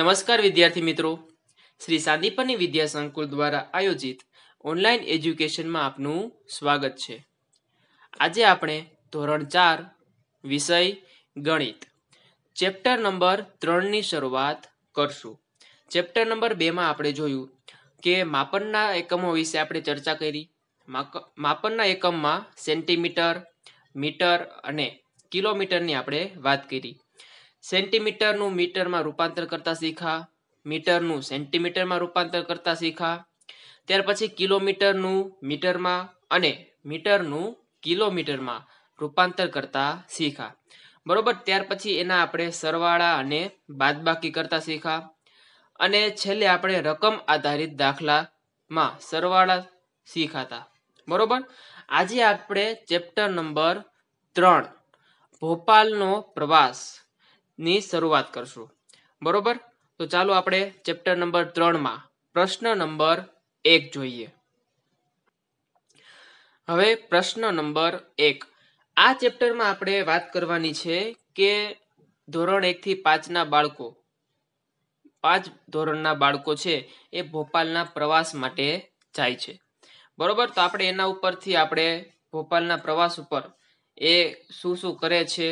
નમસ્કાર વિદ્યાર્થી મિત્રો શ્રી સાંદીપની વિદ્યા સંકુલ દ્વારા આયોજિત ઓનલાઈન એજ્યુકેશનમાં આપનું સ્વાગત છે આજે આપણે ધોરણ ચાર વિષય ગણિત ચેપ્ટર નંબર ત્રણની શરૂઆત કરશું ચેપ્ટર નંબર બેમાં આપણે જોયું કે માપનના એકમો વિશે આપણે ચર્ચા કરી માપનના એકમમાં સેન્ટીમીટર મીટર અને કિલોમીટરની આપણે વાત કરી સેન્ટીમીટરનું મીટરમાં રૂપાંતર કરતા શીખ્યા મીટરનું સેન્ટીમીટરમાં રૂપાંતર કરતા શીખ્યા ત્યાર પછી કિલોમીટરનું મીટરમાં અને મીટરનું કિલોમીટરમાં રૂપાંતર કરતા શીખ્યા બરોબર ત્યાર પછી એના આપણે સરવાળા અને બાદબાકી કરતા શીખ્યા અને છેલ્લે આપણે રકમ આધારિત દાખલામાં સરવાળા શીખાતા બરોબર આજે આપણે ચેપ્ટર નંબર ત્રણ ભોપાલનો પ્રવાસ ની શરૂઆત કરશું બરોબર તો ચાલો આપણે ચેપ્ટર નંબર ત્રણમાં પ્રશ્ન નંબર એક જોઈએ હવે પ્રશ્ન નંબર એક આ ચેપ્ટરમાં આપણે વાત કરવાની છે કે ધોરણ એકથી પાંચના બાળકો પાંચ ધોરણના બાળકો છે એ ભોપાલના પ્રવાસ માટે જાય છે બરોબર તો આપણે એના ઉપરથી આપણે ભોપાલના પ્રવાસ ઉપર એ શું શું કરે છે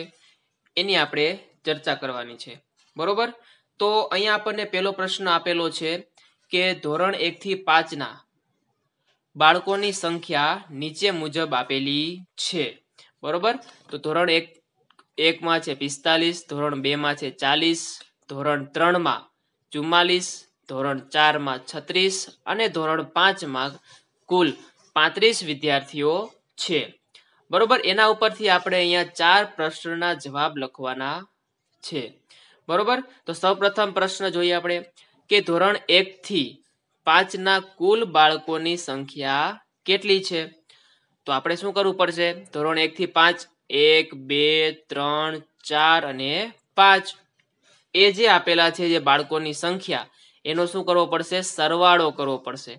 એની આપણે ચર્ચા કરવાની છે બરોબર તો અહીંયા આપણને પહેલો પ્રશ્ન આપેલો છે કે ધોરણ એકથી પાંચના બાળકોની સંખ્યા નીચે મુજબ આપેલી છે બરોબર તો ધોરણ એક એકમાં છે પિસ્તાલીસ ધોરણ બેમાં છે ચાલીસ ધોરણ ત્રણમાં ચુમ્માલીસ ધોરણ ચારમાં છત્રીસ અને ધોરણ પાંચમાં કુલ પાંત્રીસ વિદ્યાર્થીઓ છે બરોબર એના ઉપરથી આપણે અહીંયા ચાર પ્રશ્નના જવાબ લખવાના છે બરોબર તો સૌપ્રથમ પ્રશ્ન જોઈએ આપણે કે ધોરણ એકથી ના કુલ બાળકોની સંખ્યા કેટલી છે તો આપણે શું કરવું પડશે ધોરણ એકથી પાંચ એક બે ત્રણ ચાર અને પાંચ એ જે આપેલા છે જે બાળકોની સંખ્યા એનો શું કરવો પડશે સરવાળો કરવો પડશે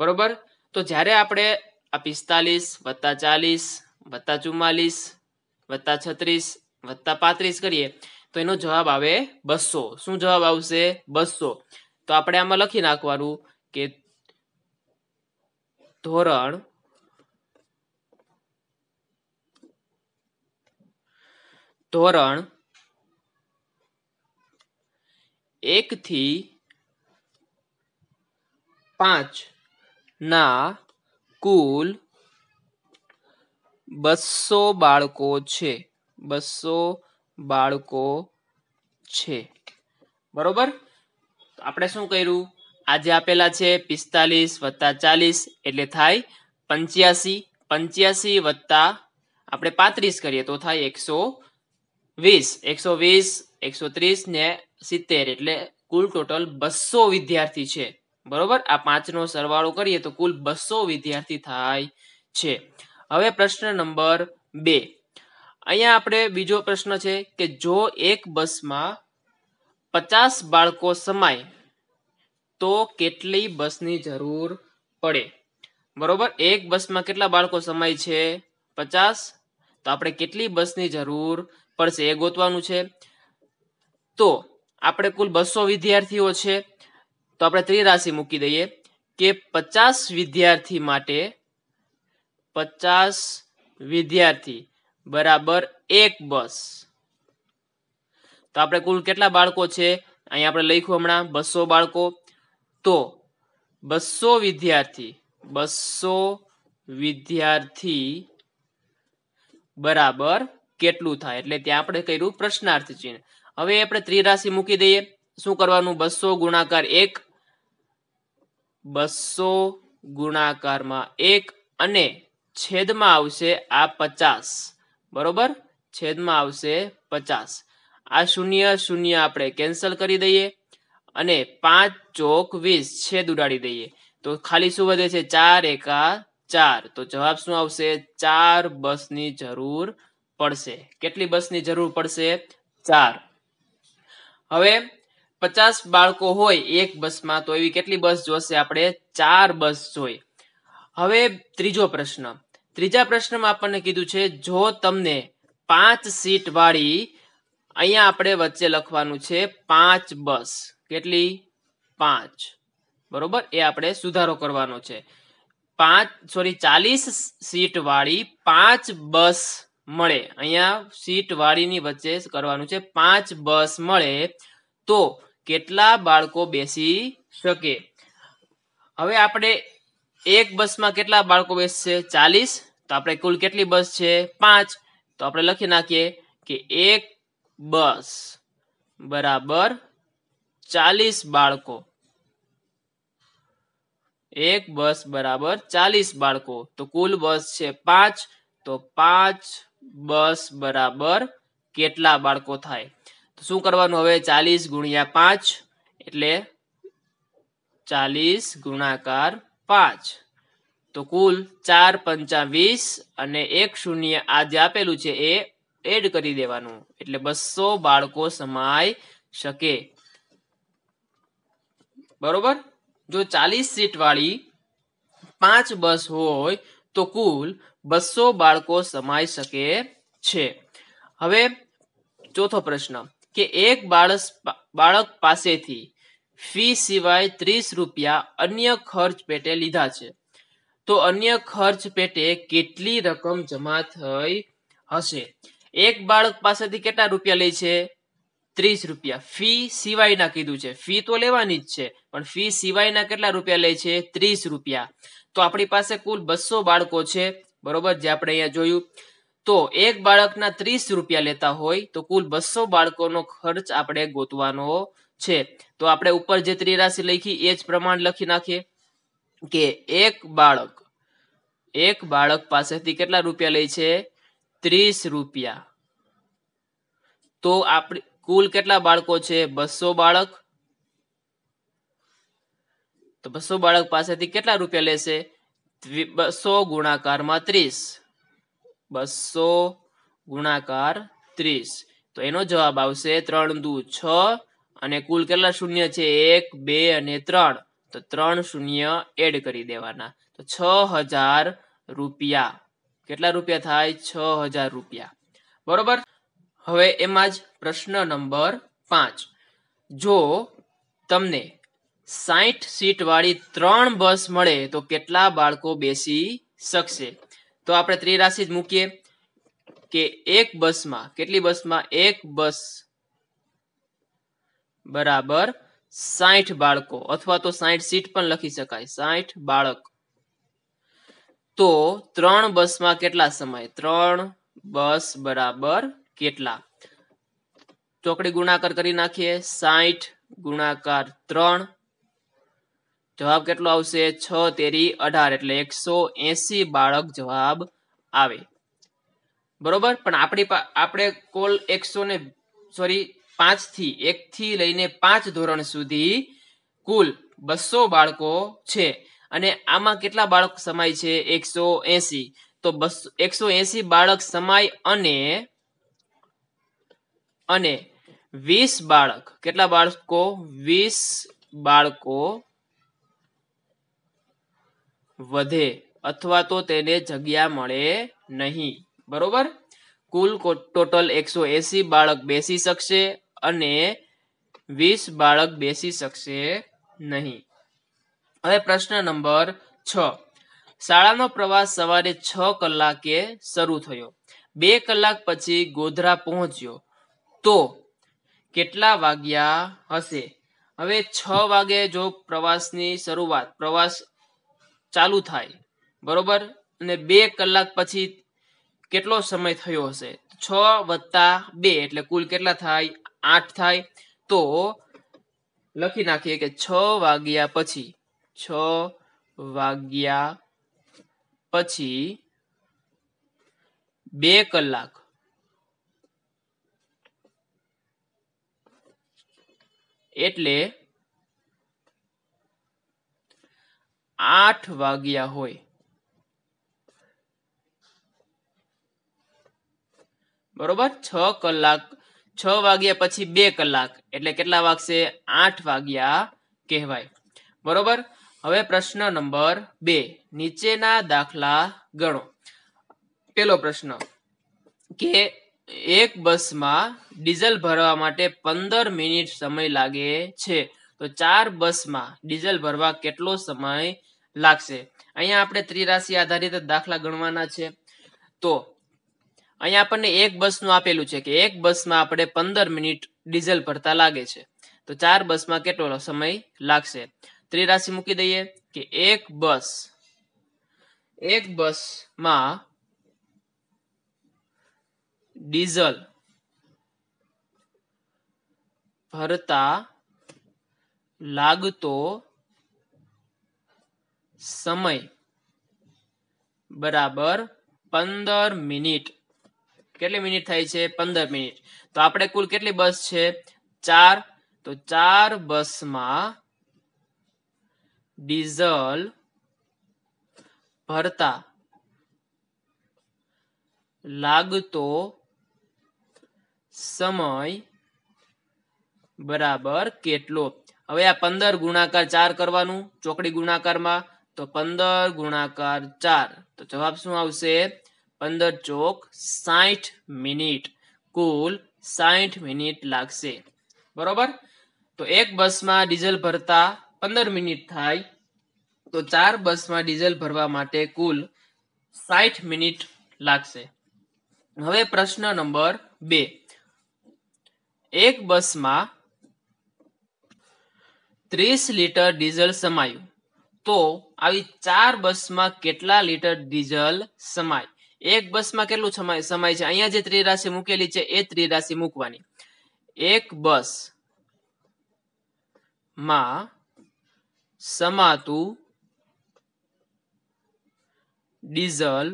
બરોબર તો જ્યારે આપણે આ પિસ્તાલીસ વત્તા ચાલીસ વત્તા ચુમ્માલીસ વત્તા છત્રીસ વત્તા પાંત્રીસ કરીએ તો એનો જવાબ આવે બસો શું જવાબ આવશે બસો તો આપણે આમાં લખી નાખવાનું કે ધોરણ ધોરણ એક થી પાંચ ના કુલ બસો બાળકો છે બસો બાળકો છે બરોબર આપણે શું કર્યું આજે આપેલા છે પિસ્તાલીસ વત્તા ચાલીસ એટલે થાય પંચ્યાસી પંચ્યાસી વત્તા આપણે પાંત્રીસ કરીએ તો થાય એકસો વીસ એકસો વીસ એકસો ત્રીસ ને સિત્તેર એટલે કુલ ટોટલ બસો વિદ્યાર્થી છે બરોબર આ પાંચનો સરવાળો કરીએ તો કુલ બસો વિદ્યાર્થી થાય છે હવે પ્રશ્ન નંબર બે અહીંયા આપણે બીજો પ્રશ્ન છે કે જો એક બસમાં પચાસ બાળકો સમાય તો કેટલી બસની જરૂર પડે બરોબર એક બસમાં કેટલા બાળકો સમાય છે પચાસ તો આપણે કેટલી બસની જરૂર પડશે એ ગોતવાનું છે તો આપણે કુલ બસો વિદ્યાર્થીઓ છે તો આપણે ત્રિરાશિ મૂકી દઈએ કે પચાસ વિદ્યાર્થી માટે પચાસ વિદ્યાર્થી બરાબર એક બસ તો આપણે કુલ કેટલા બાળકો છે અહીંયા આપણે લખ્યું હમણાં બસો બાળકો તો બસો વિદ્યાર્થી બસો વિદ્યાર્થી બરાબર કેટલું થાય એટલે ત્યાં આપણે કર્યું પ્રશ્નાર્થ ચિહ્ન હવે આપણે ત્રિરાશિ મૂકી દઈએ શું કરવાનું બસો ગુણાકાર એક બસો ગુણાકારમાં એક અને છેદમાં આવશે આ પચાસ બરોબર છેદમાં આવશે પચાસ આ શૂન્ય શૂન્ય આપણે કેન્સલ કરી દઈએ અને પાંચ ચોક વીસ છેદ ઉડાડી દઈએ તો ખાલી શું વધે છે ચાર એકા ચાર તો જવાબ શું આવશે ચાર બસની જરૂર પડશે કેટલી બસની જરૂર પડશે ચાર હવે પચાસ બાળકો હોય એક બસમાં તો એવી કેટલી બસ જોશે આપણે ચાર બસ જોઈ હવે ત્રીજો પ્રશ્ન ત્રીજા પ્રશ્નમાં આપણને કીધું છે જો તમને પાંચ સીટ વાળી અહીંયા આપણે વચ્ચે લખવાનું છે પાંચ બસ કેટલી પાંચ બરોબર એ આપણે સુધારો કરવાનો છે પાંચ સોરી ચાલીસ સીટ વાળી પાંચ બસ મળે અહીંયા સીટ વાળીની વચ્ચે કરવાનું છે પાંચ બસ મળે તો કેટલા બાળકો બેસી શકે હવે આપણે એક બસમાં કેટલા બાળકો બેસશે ચાલીસ તો આપણે કુલ કેટલી બસ છે પાંચ તો આપણે લખી નાખીએ કે એક બસ બરાબર ચાલીસ બાળકો એક બસ બરાબર ચાલીસ બાળકો તો કુલ બસ છે પાંચ તો પાંચ બસ બરાબર કેટલા બાળકો થાય તો શું કરવાનું હવે ચાલીસ ગુણ્યા પાંચ એટલે ચાલીસ ગુણાકાર પાંચ તો કુલ ચાર પંચા વીસ અને એક શૂન્ય આ જે આપેલું છે એ એડ કરી દેવાનું એટલે બસો બાળકો સમાય શકે બરોબર જો ચાલીસ સીટ વાળી પાંચ બસ હોય તો કુલ બસો બાળકો સમાઈ શકે છે હવે ચોથો પ્રશ્ન કે એક બાળક બાળક પાસેથી ફી સિવાય ત્રીસ રૂપિયા અન્ય ખર્ચ પેટે લીધા છે તો અન્ય ખર્ચ પેટે કેટલી રકમ જમા થઈ હશે એક બાળક પાસેથી કેટલા રૂપિયા લે છે ત્રીસ રૂપિયા ફી સિવાયના કીધું છે ફી તો લેવાની જ છે પણ ફી સિવાયના કેટલા રૂપિયા લે છે ત્રીસ રૂપિયા તો આપણી પાસે કુલ બસો બાળકો છે બરોબર જે આપણે અહીંયા જોયું તો એક બાળકના ત્રીસ રૂપિયા લેતા હોય તો કુલ બસો બાળકોનો ખર્ચ આપણે ગોતવાનો છે તો આપણે ઉપર જે ત્રિરાશી લખી એ જ પ્રમાણ લખી નાખીએ કે એક બાળક એક બાળક પાસેથી કેટલા રૂપિયા લે છે ત્રીસ રૂપિયા તો આપણે કુલ કેટલા બાળકો છે બસો બાળક તો બસો બાળક પાસેથી કેટલા રૂપિયા લેશે બસો ગુણાકારમાં ત્રીસ બસો ગુણાકાર ત્રીસ તો એનો જવાબ આવશે ત્રણ દુ છ અને કુલ કેટલા શૂન્ય છે એક બે અને ત્રણ તો ત્રણ શૂન્ય એડ કરી દેવાના તો છ હજાર રૂપિયા કેટલા રૂપિયા થાય છ હજાર રૂપિયા બરોબર હવે એમાં જ પ્રશ્ન નંબર પાંચ જો તમને સાઠ સીટ વાળી ત્રણ બસ મળે તો કેટલા બાળકો બેસી શકશે તો આપણે ત્રિરાશિ જ મૂકીએ કે એક બસમાં કેટલી બસમાં એક બસ બરાબર સાઠ બાળકો અથવા તો સાઠ સીટ પણ લખી શકાય સાઠ બાળક તો ત્રણ બસમાં કેટલા સમય ત્રણ બસ બરાબર કેટલા ચોકડી ગુણાકાર કરી નાખીએ સાઠ ગુણાકાર ત્રણ જવાબ કેટલો આવશે છ તેરી અઢાર એટલે એકસો એસી બાળક જવાબ આવે બરોબર પણ આપણી આપણે કોલ એકસો ને સોરી પાંચ થી એક થી લઈને પાંચ ધોરણ સુધી કુલ બસો બાળકો છે અને આમાં કેટલા બાળક સમાય છે એકસો એસી તો બસો એકસો એસી બાળક સમાય અને અને વીસ બાળક કેટલા બાળકો વીસ બાળકો વધે અથવા તો તેને જગ્યા મળે નહીં બરોબર કુલ ટોટલ એકસો એસી બાળક બેસી શકશે અને વીસ બાળક બેસી શકશે નહીં હવે પ્રશ્ન નંબર છ શાળાનો પ્રવાસ સવારે છ કલાકે શરૂ થયો બે કલાક પછી ગોધરા પહોંચ્યો તો કેટલા વાગ્યા હશે હવે છ વાગે જો પ્રવાસની શરૂઆત પ્રવાસ ચાલુ થાય બરોબર અને બે કલાક પછી કેટલો સમય થયો હશે છ વત્તા બે એટલે કુલ કેટલા થાય આઠ થાય તો લખી નાખીએ કે છ વાગ્યા પછી છ વાગ્યા પછી બે કલાક એટલે આઠ વાગ્યા હોય બરોબર છ કલાક છ વાગ્યા પછી બે કલાક એટલે કેટલા વાગશે આઠ વાગ્યા કહેવાય બરોબર હવે પ્રશ્ન નંબર બે નીચેના દાખલા ગણો પેલો પ્રશ્ન કે એક બસમાં ડીઝલ ભરવા માટે પંદર મિનિટ સમય લાગે છે તો ચાર બસમાં ડીઝલ ભરવા કેટલો સમય લાગશે અહીંયા આપણે ત્રિરાશિ આધારિત દાખલા ગણવાના છે તો અહીંયા આપણને એક બસનું આપેલું છે કે એક બસમાં આપણે પંદર મિનિટ ડીઝલ ભરતા લાગે છે તો ચાર બસમાં કેટલો સમય લાગશે ત્રિરાશિ મૂકી દઈએ કે એક બસ એક બસમાં ડીઝલ ભરતા લાગતો સમય બરાબર પંદર મિનિટ કેટલી મિનિટ થઈ છે પંદર મિનિટ તો આપણે કુલ કેટલી બસ છે ચાર તો ચાર બસમાં ડીઝલ ભરતા લાગતો સમય બરાબર કેટલો હવે આ પંદર ગુણાકાર ચાર કરવાનું ચોકડી ગુણાકારમાં તો પંદર ગુણાકાર ચાર તો જવાબ શું આવશે પંદર ચોક સાઠ મિનિટ કુલ સાઠ મિનિટ લાગશે બરોબર તો એક બસમાં ડીઝલ ભરતા પંદર મિનિટ થાય તો ચાર બસમાં ડીઝલ ભરવા માટે કુલ સાઠ મિનિટ લાગશે હવે પ્રશ્ન નંબર બે એક બસમાં ત્રીસ લીટર ડીઝલ સમાયું તો આવી ચાર બસમાં કેટલા લીટર ડીઝલ સમાય એક બસમાં કેટલું સમાય સમાય છે અહીંયા જે ત્રિરાશિ મૂકેલી છે એ ત્રિરાશિ મૂકવાની એક બસ માં સમાતું ડીઝલ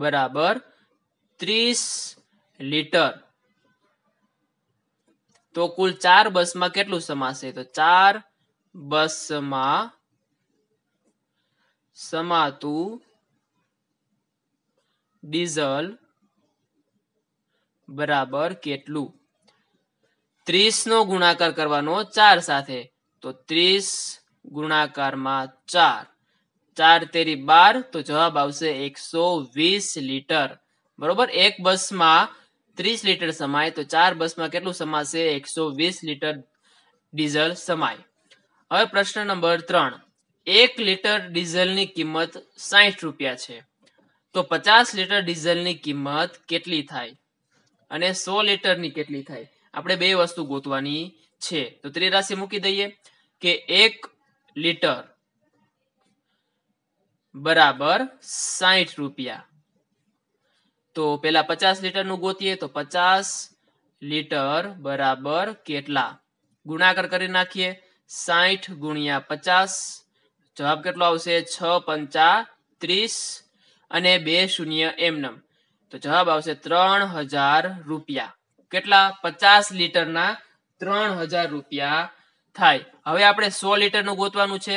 બરાબર ત્રીસ લીટર તો કુલ ચાર બસમાં કેટલું સમાશે તો ચાર બસમાં સમાતું ડીઝલ બરાબર કેટલું ત્રીસનો ગુણાકાર કરવાનો ચાર સાથે તો ત્રીસ ગુણાકારમાં ચાર ચાર તેરી બાર તો જવાબ આવશે એકસો વીસ લીટર બરોબર એક બસમાં ત્રીસ લીટર સમાય તો ચાર બસમાં કેટલું સમાશે એકસો વીસ લીટર ડીઝલ સમાય હવે પ્રશ્ન નંબર ત્રણ એક લીટર ડીઝલની કિંમત સાહીઠ રૂપિયા છે તો પચાસ લીટર ડીઝલની કિંમત કેટલી થાય અને સો લીટરની કેટલી થાય આપણે બે વસ્તુ ગોતવાની છે તો ત્રિરાશિ મૂકી દઈએ કે એક લીટર બરાબર સાહીઠ રૂપિયા તો પેલા પચાસ લીટરનું ગોતીએ તો પચાસ લીટર બરાબર કેટલા ગુણાકાર કરી નાખીએ સાહીઠ ગુણ્યા પચાસ જવાબ કેટલો આવશે છ પંચા ત્રીસ અને બે શૂન્ય એમનમ તો જવાબ આવશે ત્રણ હજાર રૂપિયા કેટલા પચાસ લીટરના ત્રણ હજાર રૂપિયા થાય હવે આપણે સો લીટરનું ગોતવાનું છે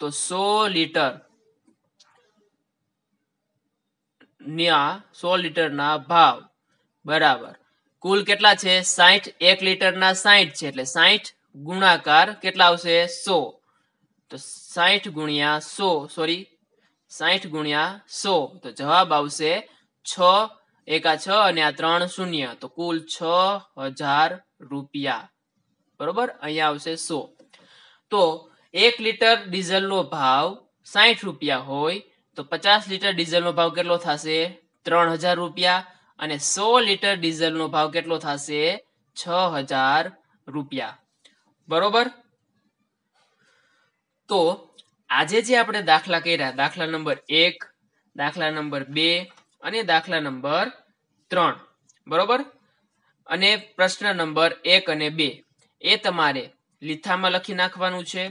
તો સો લીટર ના સો લીટરના ભાવ બરાબર કુલ કેટલા છે સાહીઠ એક લીટરના સાહીઠ છે એટલે સાહીઠ ગુણાકાર કેટલા આવશે સો તો સાહીઠ ગુણ્યા સો સોરી સાહીઠ ગુણ્યા સો તો જવાબ આવશે છ એકા છ અને આ ત્રણ શૂન્ય તો કુલ છ હજાર રૂપિયા બરોબર અહીંયા આવશે સો તો એક લીટર ડીઝલનો ભાવ સાહીઠ રૂપિયા હોય તો પચાસ લીટર ડીઝલનો ભાવ કેટલો થશે ત્રણ હજાર રૂપિયા અને સો લીટર ડીઝલનો ભાવ કેટલો થશે છ હજાર રૂપિયા બરોબર તો આજે જે આપણે દાખલા કર્યા દાખલા નંબર એક દાખલા નંબર બે અને દાખલા નંબર ત્રણ બરોબર અને પ્રશ્ન નંબર એક અને બે એ તમારે લીથામાં લખી નાખવાનું છે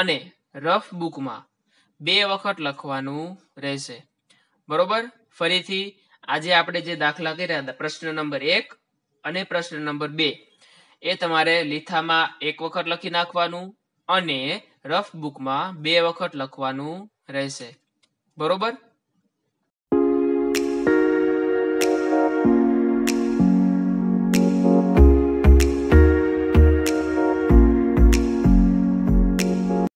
અને રફ બુકમાં બે વખત લખવાનું રહેશે બરોબર ફરીથી આજે આપણે જે દાખલા કર્યા હતા પ્રશ્ન નંબર એક અને પ્રશ્ન નંબર બે એ તમારે લીથામાં એક વખત લખી નાખવાનું અને રફ બુકમાં બે વખત લખવાનું રહેશે બરોબર